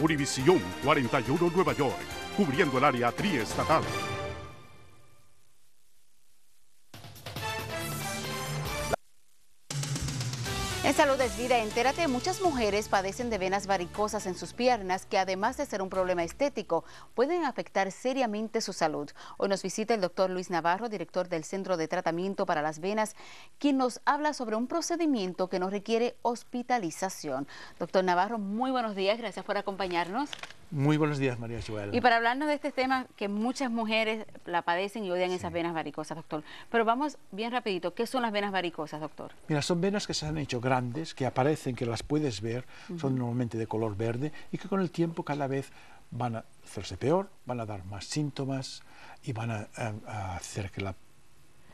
Univisión 41 Nueva York, cubriendo el área triestatal. En Salud es Vida, entérate, muchas mujeres padecen de venas varicosas en sus piernas que además de ser un problema estético, pueden afectar seriamente su salud. Hoy nos visita el doctor Luis Navarro, director del Centro de Tratamiento para las Venas, quien nos habla sobre un procedimiento que no requiere hospitalización. Doctor Navarro, muy buenos días, gracias por acompañarnos. Muy buenos días, María Joel. Y para hablarnos de este tema que muchas mujeres la padecen y odian esas venas varicosas, doctor. Pero vamos bien rapidito, ¿qué son las venas varicosas, doctor? Mira, son venas que se han hecho grandes, que aparecen, que las puedes ver, son normalmente de color verde y que con el tiempo cada vez van a hacerse peor, van a dar más síntomas y van a hacer que la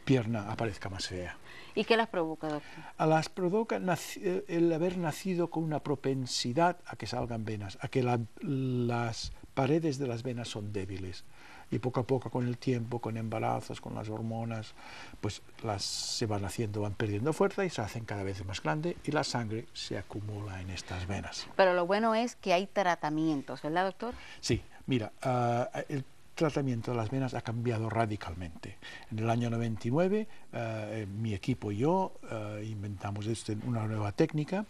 pierna aparezca más fea. ¿Y qué las provoca, doctor? A las provoca eh, el haber nacido con una propensidad a que salgan venas, a que las paredes de las venas son débiles. Y poco a poco, con el tiempo, con embarazos, con las hormonas, pues las se van haciendo, van perdiendo fuerza y se hacen cada vez más grandes y la sangre se acumula en estas venas. Pero lo bueno es que hay tratamientos, ¿verdad, doctor? Sí, mira, ah, el el el tratamiento de las venas ha cambiado radicalmente. En el año 99, eh, eh, mi equipo y yo eh, inventamos este, una nueva técnica.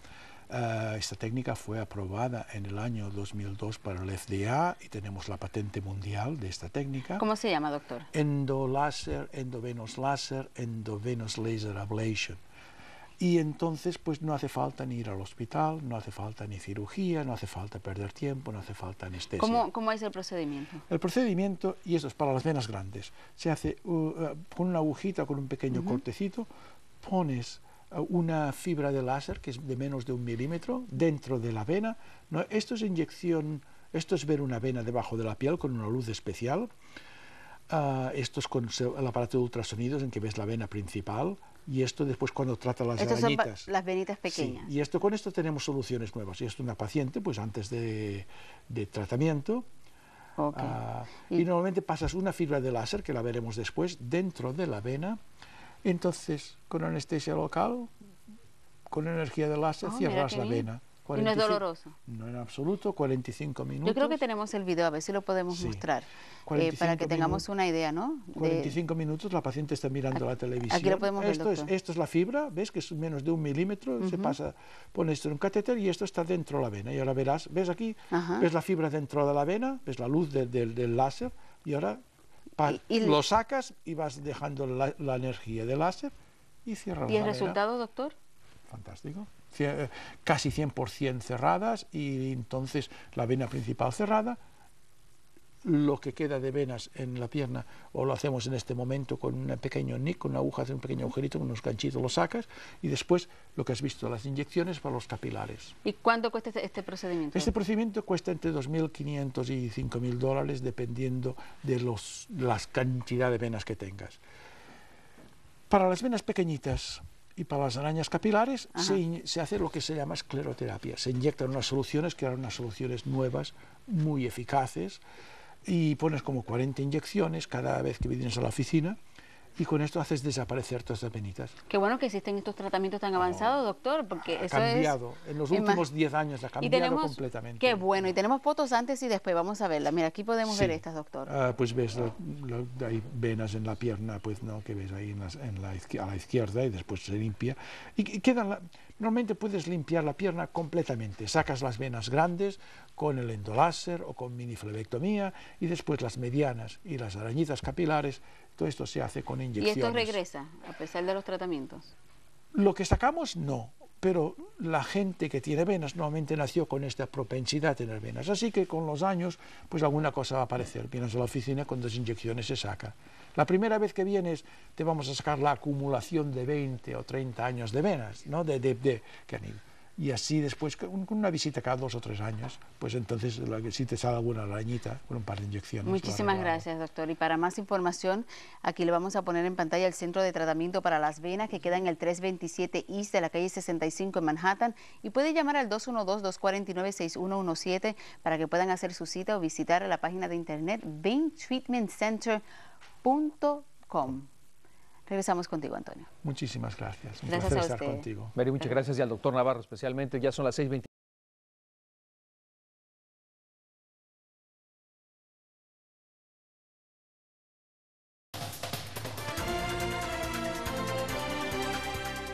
esta técnica fue aprobada en el año 2002 para el FDA y tenemos la patente mundial de esta técnica. ¿Cómo se llama, doctor? Endoláser, endovenous laser, endovenous laser ablation y entonces pues no hace falta ni ir al hospital, no hace falta ni cirugía, no hace falta perder tiempo, no hace falta anestesia. ¿Cómo, cómo es el procedimiento? El procedimiento, y eso es para las venas grandes, se hace uh, uh, con una agujita, con un pequeño cortecito, pones uh, una fibra de láser que es de menos de un milímetro dentro de la vena. esto es inyección, esto es ver una vena debajo de la piel con una luz especial. Ah, esto es con el aparato de ultrasonidos en que ves la vena principal, y esto después cuando trata las las venitas pequeñas. y esto, con esto tenemos soluciones nuevas. Y esto una paciente, pues antes de, tratamiento. Ah, y, normalmente pasas una fibra de láser, que la veremos después, dentro de la vena. Entonces, con anestesia local, con energía de láser, ah, cierras la vena y no es doloroso. No en absoluto, 45 minutos. Yo creo que tenemos el video, a ver si lo podemos mostrar, eh, para que tengamos una idea, ¿no? 45 minutos, la paciente está mirando la televisión. Aquí lo podemos esto es, esto es la fibra, ¿ves? Que es menos de un milímetro, se pasa, pones esto en un catéter y esto está dentro de la vena. Y ahora verás, ¿ves aquí? es ¿Ves la fibra dentro de la vena? ¿Ves la luz del láser? Y ahora lo sacas y vas dejando la, energía del láser y cierras ¿Y el resultado, doctor? Fantástico. Eh, casi 100% cerradas y entonces la vena principal cerrada, lo que queda de venas en la pierna o lo hacemos en este momento con un pequeño nick, con una aguja, hace un pequeño agujerito, con unos ganchitos lo sacas y después lo que has visto, las inyecciones para los capilares. ¿Y cuánto cuesta este, este procedimiento? Este procedimiento cuesta entre 2.500 y 5.000 dólares dependiendo de los, la cantidad de venas que tengas. Para las venas pequeñitas, y para las arañas capilares se, hace lo que se llama escleroterapia. Se inyectan unas soluciones, que eran unas soluciones nuevas, muy eficaces, y pones como 40 inyecciones cada vez que vienes a la oficina y con esto haces desaparecer todas las venitas. Qué bueno que existen estos tratamientos tan avanzados, doctor, porque ha cambiado. en los últimos 10 años ha cambiado completamente. Qué bueno, y tenemos fotos antes y después, vamos a verlas. Mira, aquí podemos ver estas, doctor. Ah, pues ves, hay venas en la pierna, pues no, que ves ahí en la, a la izquierda y después se limpia. Y, quedan... La, Normalmente puedes limpiar la pierna completamente. Sacas las venas grandes con el endoláser o con miniflebectomía y después las medianas y las arañitas capilares. Todo esto se hace con inyecciones. ¿Y esto regresa a pesar de los tratamientos? Lo que sacamos no, pero la gente que tiene venas normalmente nació con esta propensidad a tener venas. Así que con los años, pues alguna cosa va a aparecer. Vienes a la oficina con dos inyecciones se saca. La primera vez que vienes te vamos a sacar la acumulación de 20 o 30 años de venas, ¿no? De, de, canil. Y así después, con una visita cada dos o tres años, pues entonces si te sale alguna arañita con un par de inyecciones. Muchísimas gracias, doctor. Y para más información, aquí le vamos a poner en pantalla el Centro de Tratamiento para las Venas, que queda en el 327 East de la calle 65 en Manhattan. Y puede llamar al 212-249-6117 para que puedan hacer su cita o visitar la página de internet veintreatmentcenter.com com. Regresamos contigo, Antonio. Muchísimas gracias. gracias a estar contigo. Mary, muchas gracias y al doctor Navarro especialmente. Ya son las 6.20.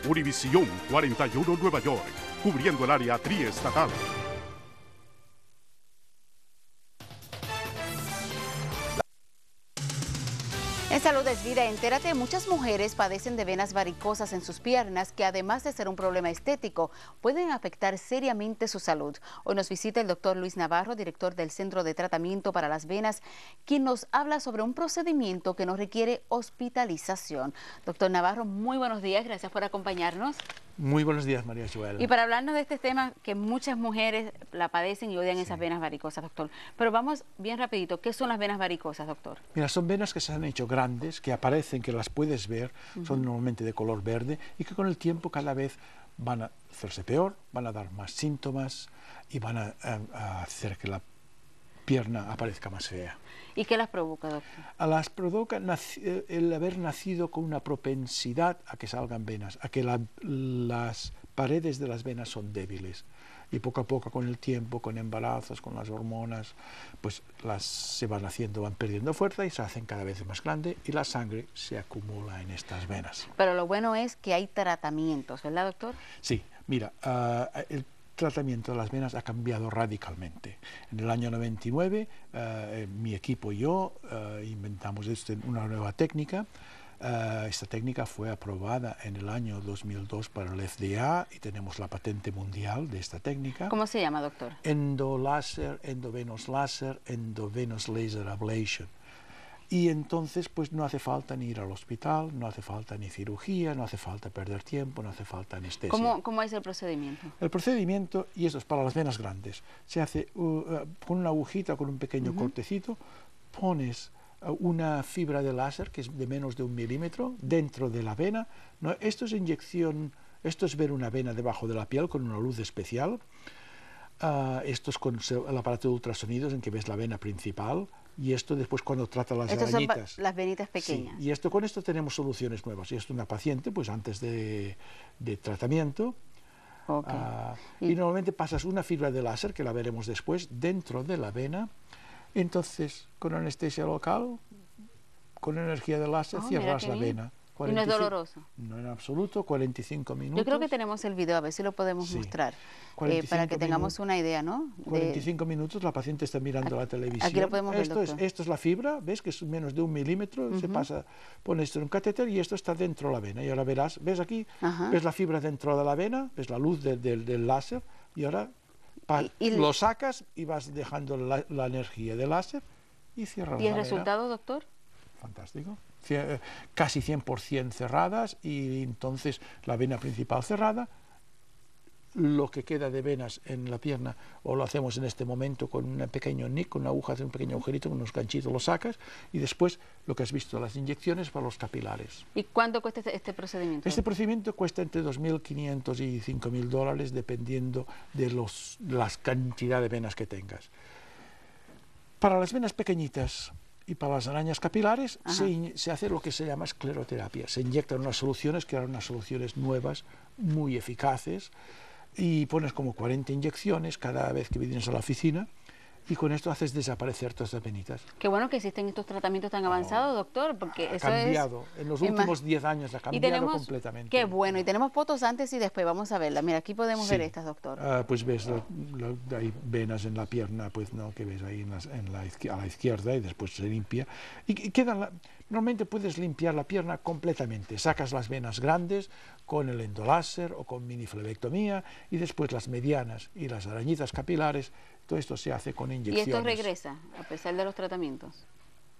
Univisión 41 Nueva York, cubriendo el área triestatal. En Salud es Vida, entérate, muchas mujeres padecen de venas varicosas en sus piernas que además de ser un problema estético, pueden afectar seriamente su salud. Hoy nos visita el doctor Luis Navarro, director del Centro de Tratamiento para las Venas, quien nos habla sobre un procedimiento que nos requiere hospitalización. Doctor Navarro, muy buenos días, gracias por acompañarnos. Muy buenos días, María Joel. Y para hablarnos de este tema que muchas mujeres la padecen y odian esas venas varicosas, doctor. Pero vamos bien rapidito, ¿qué son las venas varicosas, doctor? Mira, son venas que se han hecho que aparecen, que las puedes ver, son normalmente de color verde y que con el tiempo cada vez van a hacerse peor, van a dar más síntomas y van a, hacer que la pierna aparezca más fea. ¿Y qué las provoca, doctor? A las provoca eh, el haber nacido con una propensidad a que salgan venas, a que las paredes de las venas son débiles y poco a poco con el tiempo, con embarazos, con las hormonas, pues las se van haciendo, van perdiendo fuerza y se hacen cada vez más grandes y la sangre se acumula en estas venas. Pero lo bueno es que hay tratamientos, ¿verdad, doctor? Sí, mira, ah, el tratamiento de las venas ha cambiado radicalmente. En el año 99, ah, eh, mi equipo y yo ah, inventamos este, una nueva técnica Ah, esta técnica fue aprobada en el año 2002 para el FDA y tenemos la patente mundial de esta técnica. ¿Cómo se llama, doctor? Endoláser, endovenous láser, endovenous laser ablation. Y entonces pues no hace falta ni ir al hospital, no hace falta ni cirugía, no hace falta perder tiempo, no hace falta anestesia. ¿Cómo, cómo es el procedimiento? El procedimiento, y eso es para las venas grandes, se hace uh, uh, con una agujita, con un pequeño cortecito, pones una fibra de láser que es de menos de un milímetro dentro de la vena. esto es inyección, esto es ver una vena debajo de la piel con una luz especial. Ah, esto es con el aparato de ultrasonidos en que ves la vena principal y esto después cuando trata las arañitas. Son las venitas pequeñas. y esto con esto tenemos soluciones nuevas. Y esto una paciente, pues antes de, tratamiento. Ah, y normalmente pasas una fibra de láser, que la veremos después, dentro de la vena entonces, con anestesia local, con energía de láser, oh, cierras la vena. y no es doloroso. No en absoluto, 45 minutos. Yo creo que tenemos el video, a ver si lo podemos mostrar, eh, para que tengamos una idea, ¿no? 45 minutos, la paciente está mirando la televisión. Aquí lo podemos ver, esto es, esto es la fibra, ves que es menos de un milímetro, se pasa, pones esto en un catéter y esto está dentro de la vena. Y ahora verás, ves aquí, es ves la fibra dentro de la vena, ves la luz del láser y ahora lo sacas y vas dejando la, energía del láser y cierras. ¿Y el resultado, doctor? Fantástico. Eh, casi 100% cerradas y entonces la vena principal cerrada lo que queda de venas en la pierna o lo hacemos en este momento con un pequeño nick, con una aguja, hace un pequeño agujerito, con unos ganchitos lo sacas y después lo que has visto, las inyecciones para los capilares. ¿Y cuánto cuesta este, este procedimiento? Este procedimiento cuesta entre 2.500 y 5.000 dólares dependiendo de los, la cantidad de venas que tengas. Para las venas pequeñitas, y para las arañas capilares se, se, hace lo que se llama escleroterapia. Se inyectan unas soluciones que eran unas soluciones nuevas, muy eficaces, y pones como 40 inyecciones cada vez que vienes a la oficina y con esto haces desaparecer todas las venitas. Qué bueno que existen estos tratamientos tan avanzados, doctor, porque ha cambiado. en los últimos 10 años ha cambiado completamente. Qué bueno, y tenemos fotos antes y después, vamos a verla. Mira, aquí podemos ver estas, doctor. Ah, pues ves, hay venas en la pierna, pues no, que ves ahí en la a la izquierda y después se limpia. Y, quedan, la, normalmente puedes limpiar la pierna completamente, sacas las venas grandes, con el endoláser o con miniflebectomía y después las medianas y las arañitas capilares, todo esto se hace con inyecciones. ¿Y esto regresa a pesar de los tratamientos?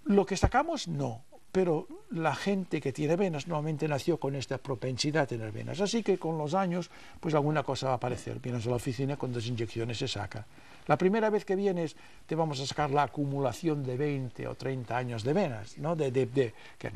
Lo que sacamos no, pero la gente que tiene venas normalmente nació con esta propensidad a tener venas, así que con los años pues alguna cosa va a aparecer, vienes a la oficina con dos inyecciones se saca. La primera vez que vienes te vamos a sacar la acumulación de 20 o 30 años de venas, ¿no? de, de, de que han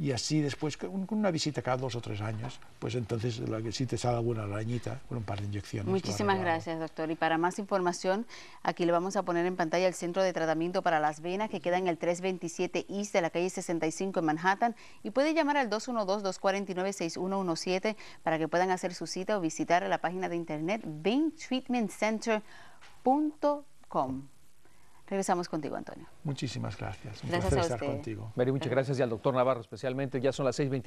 y así después, con una visita cada dos o tres años, pues entonces la que sí te sale alguna arañita con un par de inyecciones. Muchísimas gracias, doctor. Y para más información, aquí le vamos a poner en pantalla el Centro de Tratamiento para las Venas, que queda en el 327 East de la calle 65 en Manhattan, y puede llamar al 212-249-6117 para que puedan hacer su cita o visitar la página de internet veintreatmentcenter.com. Regresamos contigo, Antonio. Muchísimas gracias. Un gracias placer a estar contigo. Mary, muchas gracias. y al doctor Navarro especialmente. Ya son las 6.20.